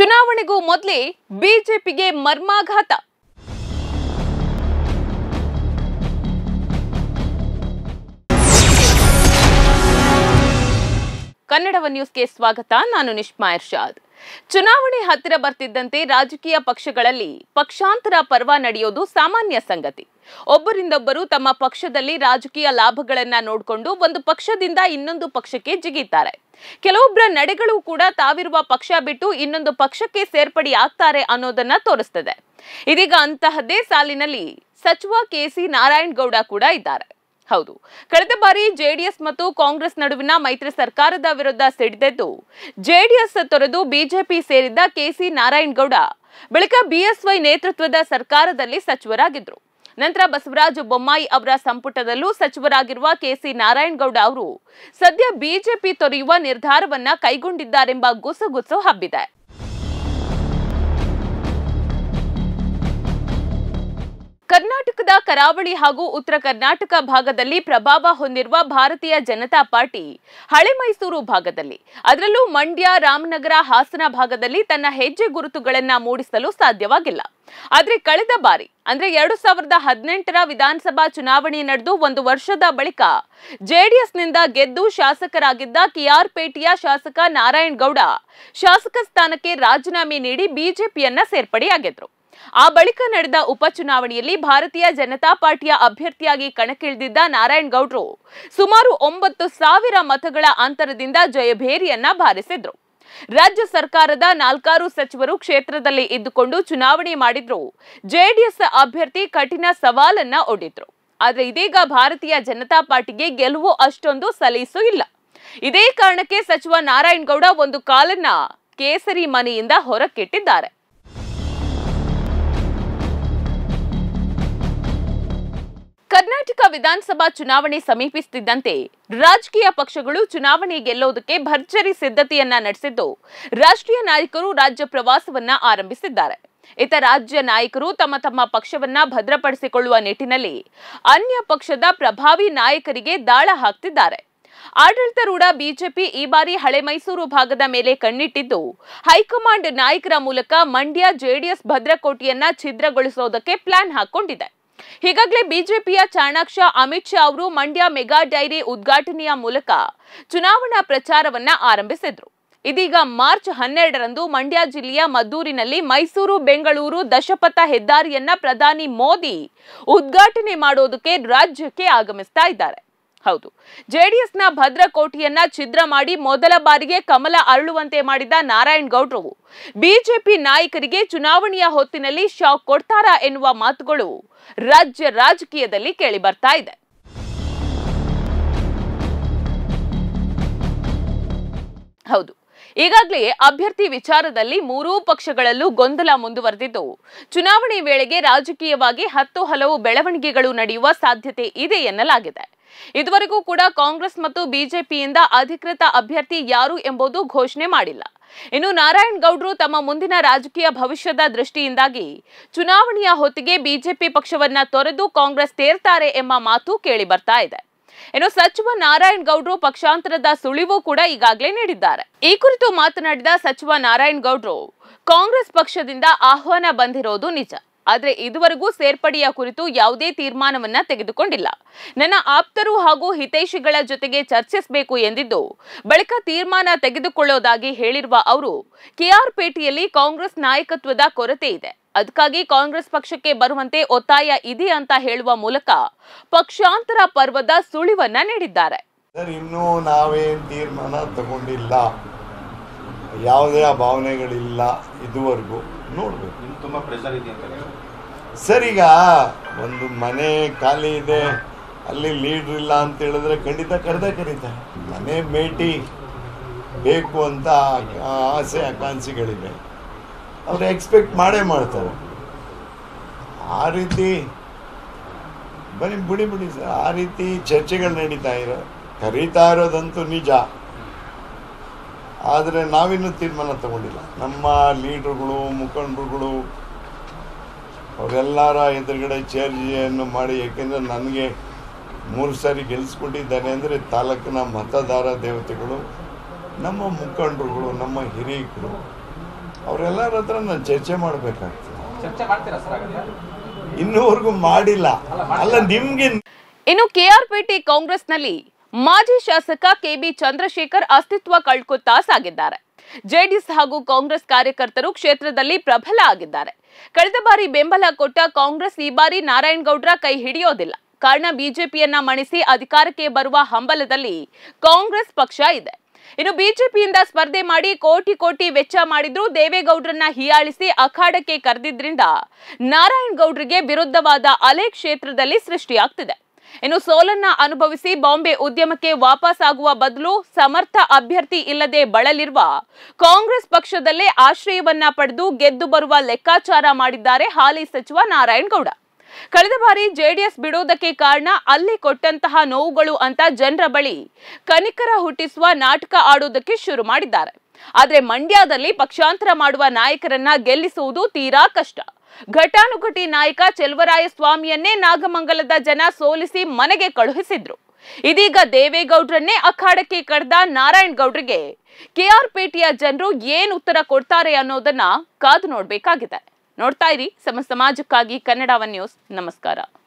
ಚುನಾವಣೆಗೂ ಮೊದಲೇ ಬಿಜೆಪಿಗೆ ಮರ್ಮಾಘಾತ ಕನ್ನಡವ ನ್ಯೂಸ್ಗೆ ಸ್ವಾಗತ ನಾನು ನಿಷ್ಮಾ ಇರ್ಷಾದ್ ಚುನಾವಣೆ ಹತ್ತಿರ ಬರ್ತಿದ್ದಂತೆ ರಾಜಕೀಯ ಪಕ್ಷಗಳಲ್ಲಿ ಪಕ್ಷಾಂತರ ಪರ್ವ ನಡೆಯೋದು ಸಾಮಾನ್ಯ ಸಂಗತಿ ಒಬ್ಬರಿಂದೊಬ್ಬರು ತಮ್ಮ ಪಕ್ಷದಲ್ಲಿ ರಾಜಕೀಯ ಲಾಭಗಳನ್ನ ನೋಡಿಕೊಂಡು ಒಂದು ಪಕ್ಷದಿಂದ ಇನ್ನೊಂದು ಪಕ್ಷಕ್ಕೆ ಜಿಗಿತಾರೆ ಕೆಲವೊಬ್ಬರ ನಡೆಗಳು ಕೂಡ ತಾವಿರುವ ಪಕ್ಷ ಬಿಟ್ಟು ಇನ್ನೊಂದು ಪಕ್ಷಕ್ಕೆ ಸೇರ್ಪಡೆ ಆಗ್ತಾರೆ ಅನ್ನೋದನ್ನ ತೋರಿಸ್ತದೆ ಇದೀಗ ಅಂತಹದ್ದೇ ಸಾಲಿನಲ್ಲಿ ಸಚಿವ ಕೆ ಸಿ ನಾರಾಯಣ್ ಗೌಡ ಕೂಡ ಇದ್ದಾರೆ ಹೌದು ಕಳೆದ ಬಾರಿ ಜೆಡಿಎಸ್ ಮತ್ತು ಕಾಂಗ್ರೆಸ್ ನಡುವಿನ ಮೈತ್ರಿ ಸರ್ಕಾರದ ವಿರುದ್ಧ ಸಿಡಿದೆದ್ದು ಜೆಡಿಎಸ್ ತೊರೆದು ಬಿಜೆಪಿ ಸೇರಿದ್ದ ಕೆಸಿ ನಾರಾಯಣಗೌಡ ಬಳಿಕ ಬಿಎಸ್ವೈ ನೇತೃತ್ವದ ಸರ್ಕಾರದಲ್ಲಿ ಸಚಿವರಾಗಿದ್ದರು ನಂತರ ಬಸವರಾಜ ಬೊಮ್ಮಾಯಿ ಅವರ ಸಂಪುಟದಲ್ಲೂ ಸಚಿವರಾಗಿರುವ ಕೆಸಿ ನಾರಾಯಣಗೌಡ ಅವರು ಸದ್ಯ ಬಿಜೆಪಿ ತೊರೆಯುವ ನಿರ್ಧಾರವನ್ನ ಕೈಗೊಂಡಿದ್ದಾರೆಂಬ ಗುಸುಗುಸು ಹಬ್ಬಿದೆ ಕರ್ನಾಟಕದ ಕರಾವಳಿ ಹಾಗೂ ಉತ್ತರ ಕರ್ನಾಟಕ ಭಾಗದಲ್ಲಿ ಪ್ರಭಾವ ಹೊಂದಿರುವ ಭಾರತೀಯ ಜನತಾ ಪಾರ್ಟಿ ಹಳೆ ಮೈಸೂರು ಭಾಗದಲ್ಲಿ ಅದರಲ್ಲೂ ಮಂಡ್ಯ ರಾಮನಗರ ಹಾಸನ ಭಾಗದಲ್ಲಿ ತನ್ನ ಹೆಜ್ಜೆ ಗುರುತುಗಳನ್ನ ಮೂಡಿಸಲು ಸಾಧ್ಯವಾಗಿಲ್ಲ ಆದರೆ ಕಳೆದ ಬಾರಿ ಅಂದ್ರೆ ಎರಡು ಸಾವಿರದ ಹದಿನೆಂಟರ ವಿಧಾನಸಭಾ ಚುನಾವಣೆ ನಡೆದು ಒಂದು ವರ್ಷದ ಬಳಿಕ ಜೆಡಿಎಸ್ನಿಂದ ಗೆದ್ದು ಶಾಸಕರಾಗಿದ್ದ ಕೆಆರ್ಪೇಟೆಯ ಶಾಸಕ ನಾರಾಯಣಗೌಡ ಶಾಸಕ ಸ್ಥಾನಕ್ಕೆ ರಾಜೀನಾಮೆ ನೀಡಿ ಬಿಜೆಪಿಯನ್ನ ಸೇರ್ಪಡೆಯಾಗಿದ್ರು ಆ ಬಳಿಕ ನಡೆದ ಉಪಚುನಾವಣೆಯಲ್ಲಿ ಭಾರತೀಯ ಜನತಾ ಪಾರ್ಟಿಯ ಅಭ್ಯರ್ಥಿಯಾಗಿ ಕಣಕ್ಕಿಳಿದಿದ್ದ ನಾರಾಯಣ್ ಗೌಡ್ರು ಸುಮಾರು ಒಂಬತ್ತು ಸಾವಿರ ಮತಗಳ ಅಂತರದಿಂದ ಜಯಭೇರಿಯನ್ನ ಬಾರಿಸಿದ್ರು ರಾಜ್ಯ ಸರ್ಕಾರದ ನಾಲ್ಕಾರು ಸಚಿವರು ಕ್ಷೇತ್ರದಲ್ಲಿ ಇದ್ದುಕೊಂಡು ಚುನಾವಣೆ ಮಾಡಿದ್ರು ಜೆಡಿಎಸ್ ಅಭ್ಯರ್ಥಿ ಕಠಿಣ ಸವಾಲನ್ನ ಒಡ್ಡಿದ್ರು ಆದ್ರೆ ಇದೀಗ ಭಾರತೀಯ ಜನತಾ ಪಾರ್ಟಿಗೆ ಗೆಲುವು ಅಷ್ಟೊಂದು ಸಲೀಸು ಇಲ್ಲ ಇದೇ ಕಾರಣಕ್ಕೆ ಸಚಿವ ನಾರಾಯಣಗೌಡ ಗೌಡ ಒಂದು ಕಾಲನ್ನ ಕೇಸರಿ ಮನೆಯಿಂದ ಹೊರಕ್ಕಿಟ್ಟಿದ್ದಾರೆ ಕರ್ನಾಟಕ ವಿಧಾನಸಭಾ ಚುನಾವಣೆ ಸಮೀಪಿಸುತ್ತಿದ್ದಂತೆ ರಾಜಕೀಯ ಪಕ್ಷಗಳು ಚುನಾವಣೆ ಗೆಲ್ಲೋದಕ್ಕೆ ಭರ್ಜರಿ ಸಿದ್ಧತೆಯನ್ನ ನಡೆಸಿದ್ದು ರಾಷ್ಟ್ರೀಯ ನಾಯಕರು ರಾಜ್ಯ ಪ್ರವಾಸವನ್ನ ಆರಂಭಿಸಿದ್ದಾರೆ ಇತರ ರಾಜ್ಯ ನಾಯಕರು ತಮ್ಮ ತಮ್ಮ ಪಕ್ಷವನ್ನ ಭದ್ರಪಡಿಸಿಕೊಳ್ಳುವ ನಿಟ್ಟಿನಲ್ಲಿ ಅನ್ಯ ಪಕ್ಷದ ಪ್ರಭಾವಿ ನಾಯಕರಿಗೆ ದಾಳ ಹಾಕ್ತಿದ್ದಾರೆ ಆಡಳಿತಾರೂಢ ಬಿಜೆಪಿ ಈ ಬಾರಿ ಹಳೆ ಮೈಸೂರು ಭಾಗದ ಮೇಲೆ ಕಣ್ಣಿಟ್ಟಿದ್ದು ಹೈಕಮಾಂಡ್ ನಾಯಕರ ಮೂಲಕ ಮಂಡ್ಯ ಜೆಡಿಎಸ್ ಭದ್ರಕೋಟೆಯನ್ನ ಛಿದ್ರಗೊಳಿಸೋದಕ್ಕೆ ಪ್ಲಾನ್ ಹಾಕೊಂಡಿದೆ ಈಗಾಗಲೇ ಬಿಜೆಪಿಯ ಚಾಣಾಕ್ಷ ಅಮಿತ್ ಶಾ ಅವರು ಮಂಡ್ಯ ಮೆಗಾ ಡೈರಿ ಉದ್ಘಾಟನೆಯ ಮೂಲಕ ಚುನಾವಣಾ ಪ್ರಚಾರವನ್ನ ಆರಂಭಿಸಿದ್ರು ಇದೀಗ ಮಾರ್ಚ್ ಹನ್ನೆರಡರಂದು ಮಂಡ್ಯ ಜಿಲ್ಲೆಯ ಮದ್ದೂರಿನಲ್ಲಿ ಮೈಸೂರು ಬೆಂಗಳೂರು ದಶಪಥ ಹೆದ್ದಾರಿಯನ್ನ ಪ್ರಧಾನಿ ಮೋದಿ ಉದ್ಘಾಟನೆ ಮಾಡೋದಕ್ಕೆ ರಾಜ್ಯಕ್ಕೆ ಆಗಮಿಸ್ತಾ ಇದ್ದಾರೆ ಹೌದು ಜೆಡಿಎಸ್ನ ಭದ್ರಕೋಟಿಯನ್ನ ಛಿದ್ರ ಮಾಡಿ ಮೊದಲ ಬಾರಿಗೆ ಕಮಲ ಅರಳುವಂತೆ ಮಾಡಿದ ನಾರಾಯಣ್ ಗೌಡ್ರು ಬಿಜೆಪಿ ನಾಯಕರಿಗೆ ಚುನಾವಣೆಯ ಹೊತ್ತಿನಲ್ಲಿ ಶಾಕ್ ಕೊಡ್ತಾರಾ ಎನ್ನುವ ಮಾತುಗಳು ರಾಜ್ಯ ರಾಜಕೀಯದಲ್ಲಿ ಕೇಳಿ ಬರ್ತಾ ಇದೆ ಹೌದು ಈಗಾಗಲೇ ಅಭ್ಯರ್ಥಿ ವಿಚಾರದಲ್ಲಿ ಮೂರೂ ಪಕ್ಷಗಳಲ್ಲೂ ಗೊಂದಲ ಮುಂದುವರೆದಿದ್ದು ಚುನಾವಣೆ ವೇಳೆಗೆ ರಾಜಕೀಯವಾಗಿ ಹತ್ತು ಹಲವು ಬೆಳವಣಿಗೆಗಳು ನಡೆಯುವ ಸಾಧ್ಯತೆ ಇದೆ ಎನ್ನಲಾಗಿದೆ ಇದುವರೆಗೂ ಕೂಡ ಕಾಂಗ್ರೆಸ್ ಮತ್ತು ಬಿಜೆಪಿಯಿಂದ ಅಧಿಕೃತ ಅಭ್ಯರ್ಥಿ ಯಾರು ಎಂಬುದು ಘೋಷಣೆ ಮಾಡಿಲ್ಲ ಇನ್ನು ನಾರಾಯಣ್ ಗೌಡ್ರು ತಮ್ಮ ಮುಂದಿನ ರಾಜಕೀಯ ಭವಿಷ್ಯದ ದೃಷ್ಟಿಯಿಂದಾಗಿ ಚುನಾವಣೆಯ ಹೊತ್ತಿಗೆ ಬಿಜೆಪಿ ಪಕ್ಷವನ್ನ ತೊರೆದು ಕಾಂಗ್ರೆಸ್ ತೇರ್ತಾರೆ ಎಂಬ ಮಾತು ಕೇಳಿ ಬರ್ತಾ ಇದೆ ಇನ್ನು ಸಚಿವ ನಾರಾಯಣ್ ಗೌಡ್ರು ಪಕ್ಷಾಂತರದ ಸುಳಿವು ಕೂಡ ಈಗಾಗಲೇ ನೀಡಿದ್ದಾರೆ ಈ ಕುರಿತು ಮಾತನಾಡಿದ ಸಚಿವ ನಾರಾಯಣ್ ಗೌಡ್ರು ಕಾಂಗ್ರೆಸ್ ಪಕ್ಷದಿಂದ ಆಹ್ವಾನ ಬಂದಿರೋದು ನಿಜ ಆದರೆ ಇದುವರೆಗೂ ಸೇರ್ಪಡೆಯ ಕುರಿತು ಯಾವುದೇ ತೀರ್ಮಾನವನ್ನ ತೆಗೆದುಕೊಂಡಿಲ್ಲ ನನ್ನ ಆಪ್ತರು ಹಾಗೂ ಹಿತೈಷಿಗಳ ಜೊತೆಗೆ ಚರ್ಚಿಸಬೇಕು ಎಂದಿದ್ದು ಬಳಿಕ ತೀರ್ಮಾನ ತೆಗೆದುಕೊಳ್ಳೋದಾಗಿ ಹೇಳಿರುವ ಅವರು ಕೆಆರ್ಪೇಟೆಯಲ್ಲಿ ಕಾಂಗ್ರೆಸ್ ನಾಯಕತ್ವದ ಕೊರತೆ ಇದೆ ಅದಕ್ಕಾಗಿ ಕಾಂಗ್ರೆಸ್ ಪಕ್ಷಕ್ಕೆ ಬರುವಂತೆ ಒತ್ತಾಯ ಇದೆ ಅಂತ ಹೇಳುವ ಮೂಲಕ ಪಕ್ಷಾಂತರ ಪರ್ವದ ಸುಳಿವನ್ನ ನೀಡಿದ್ದಾರೆ ಇನ್ನೂ ನಾವೇನ್ ತಗೊಂಡಿಲ್ಲ ಯಾವುದೇ ಭಾವನೆಗಳಿಲ್ಲ ಇದುವರೆಗೂ ನೋಡಬೇಕು ತುಂಬ ಪ್ರೆಷರ್ ಇದೆ ಅಂತ ಸರಿಗ ಒಂದು ಮನೆ ಖಾಲಿ ಇದೆ ಅಲ್ಲಿ ಲೀಡ್ರ್ ಇಲ್ಲ ಅಂತ ಹೇಳಿದ್ರೆ ಖಂಡಿತ ಕರೆದೇ ಕರೀತ ಮನೆ ಭೇಟಿ ಬೇಕು ಅಂತ ಆಸೆ ಆಕಾಂಕ್ಷಿಗಳಿವೆ ಅವ್ರು ಎಕ್ಸ್ಪೆಕ್ಟ್ ಮಾಡೇ ಮಾಡ್ತಾರೆ ಆ ರೀತಿ ಬನ್ನಿ ಬಿಡಿ ಬಿಡಿ ಸರ್ ಆ ರೀತಿ ಚರ್ಚೆಗಳು ನಡೀತಾ ಇರೋ ಕರೀತಾ ಇರೋದಂತೂ ನಿಜ ಆದರೆ ನಾವಿನ್ನೂ ತೀರ್ಮಾನ ತಗೊಂಡಿಲ್ಲ ನಮ್ಮ ಲೀಡ್ರುಗಳು ಮುಖಂಡರುಗಳು ಅವರೆಲ್ಲರ ಎದುರುಗಡೆ ಚರ್ಚೆಯನ್ನು ಮಾಡಿ ಏಕೆಂದರೆ ನನಗೆ ಮೂರು ಸಾರಿ ಗೆಲ್ಲಿಸ್ಕೊಟ್ಟಿದ್ದಾನೆ ಅಂದರೆ ತಾಲೂಕಿನ ಮತದಾರ ದೇವತೆಗಳು ನಮ್ಮ ಮುಖಂಡರುಗಳು ನಮ್ಮ ಹಿರಿಯರು ಅವರೆಲ್ಲರ ಹತ್ರ ನಾನು ಚರ್ಚೆ ಮಾಡಬೇಕಾಗ್ತದೆ ಇನ್ನೂವರೆಗೂ ಮಾಡಿಲ್ಲ ಅಲ್ಲ ನಿಮಗೆ ಇನ್ನು ಕೆಆರ್ಪೇಟೆ ಕಾಂಗ್ರೆಸ್ನಲ್ಲಿ ಮಾಜಿ ಶಾಸಕ ಕೆಬಿ ಚಂದ್ರಶೇಖರ್ ಅಸ್ತಿತ್ವ ಕಳ್ಕೊತಾ ಸಾಗಿದ್ದಾರೆ ಜೆಡಿಎಸ್ ಹಾಗೂ ಕಾಂಗ್ರೆಸ್ ಕಾರ್ಯಕರ್ತರು ಕ್ಷೇತ್ರದಲ್ಲಿ ಪ್ರಬಲ ಆಗಿದ್ದಾರೆ ಕಳೆದ ಬಾರಿ ಬೆಂಬಲ ಕೊಟ್ಟ ಕಾಂಗ್ರೆಸ್ ಈ ಬಾರಿ ನಾರಾಯಣಗೌಡ್ರ ಕೈ ಹಿಡಿಯೋದಿಲ್ಲ ಕಾರಣ ಬಿಜೆಪಿಯನ್ನ ಮಣಿಸಿ ಅಧಿಕಾರಕ್ಕೆ ಬರುವ ಹಂಬಲದಲ್ಲಿ ಕಾಂಗ್ರೆಸ್ ಪಕ್ಷ ಇದೆ ಇನ್ನು ಬಿಜೆಪಿಯಿಂದ ಸ್ಪರ್ಧೆ ಮಾಡಿ ಕೋಟಿ ಕೋಟಿ ವೆಚ್ಚ ಮಾಡಿದ್ರು ದೇವೇಗೌಡ್ರನ್ನ ಹೀಯಾಳಿಸಿ ಅಖಾಡಕ್ಕೆ ಕರೆದಿದ್ರಿಂದ ನಾರಾಯಣಗೌಡ್ರಿಗೆ ವಿರುದ್ಧವಾದ ಅಲೆ ಕ್ಷೇತ್ರದಲ್ಲಿ ಸೃಷ್ಟಿಯಾಗ್ತಿದೆ ಇನ್ನು ಸೋಲನ್ನ ಅನುಭವಿಸಿ ಬಾಂಬೆ ಉದ್ಯಮಕ್ಕೆ ವಾಪಸ್ ಆಗುವ ಬದಲು ಸಮರ್ಥ ಅಭ್ಯರ್ಥಿ ಇಲ್ಲದೆ ಬಳಲಿರುವ ಕಾಂಗ್ರೆಸ್ ಪಕ್ಷದಲ್ಲೇ ಆಶ್ರಯವನ್ನ ಪಡೆದು ಗೆದ್ದು ಬರುವ ಲೆಕ್ಕಾಚಾರ ಮಾಡಿದ್ದಾರೆ ಹಾಲಿ ಸಚಿವ ನಾರಾಯಣಗೌಡ ಕಳೆದ ಬಾರಿ ಜೆಡಿಎಸ್ ಬಿಡುವುದಕ್ಕೆ ಕಾರಣ ಅಲ್ಲಿ ಕೊಟ್ಟಂತಹ ನೋವುಗಳು ಅಂತ ಜನರ ಬಳಿ ಕನಿಕರ ಹುಟ್ಟಿಸುವ ನಾಟಕ ಆಡೋದಕ್ಕೆ ಶುರು ಮಾಡಿದ್ದಾರೆ ಆದರೆ ಮಂಡ್ಯದಲ್ಲಿ ಪಕ್ಷಾಂತರ ಮಾಡುವ ನಾಯಕರನ್ನ ಗೆಲ್ಲಿಸುವುದು ತೀರಾ ಕಷ್ಟ ಘಟಾನುಘಟಿ ನಾಯಕ ಚೆಲುವರಾಯಸ್ವಾಮಿಯನ್ನೇ ನಾಗಮಂಗಲದ ಜನ ಸೋಲಿಸಿ ಮನೆಗೆ ಕಳುಹಿಸಿದ್ರು ಇದೀಗ ದೇವೇಗೌಡ್ರನ್ನೇ ಅಖಾಡಕ್ಕೆ ಕರೆದ ನಾರಾಯಣ್ ಗೌಡ್ರಿಗೆ ಪೇಟೆಯ ಜನರು ಏನ್ ಉತ್ತರ ಕೊಡ್ತಾರೆ ಅನ್ನೋದನ್ನ ಕಾದು ನೋಡ್ಬೇಕಾಗಿದೆ ನೋಡ್ತಾ ಇರಿ ಸಮ ಸಮಾಜಕ್ಕಾಗಿ ಕನ್ನಡ ನ್ಯೂಸ್ ನಮಸ್ಕಾರ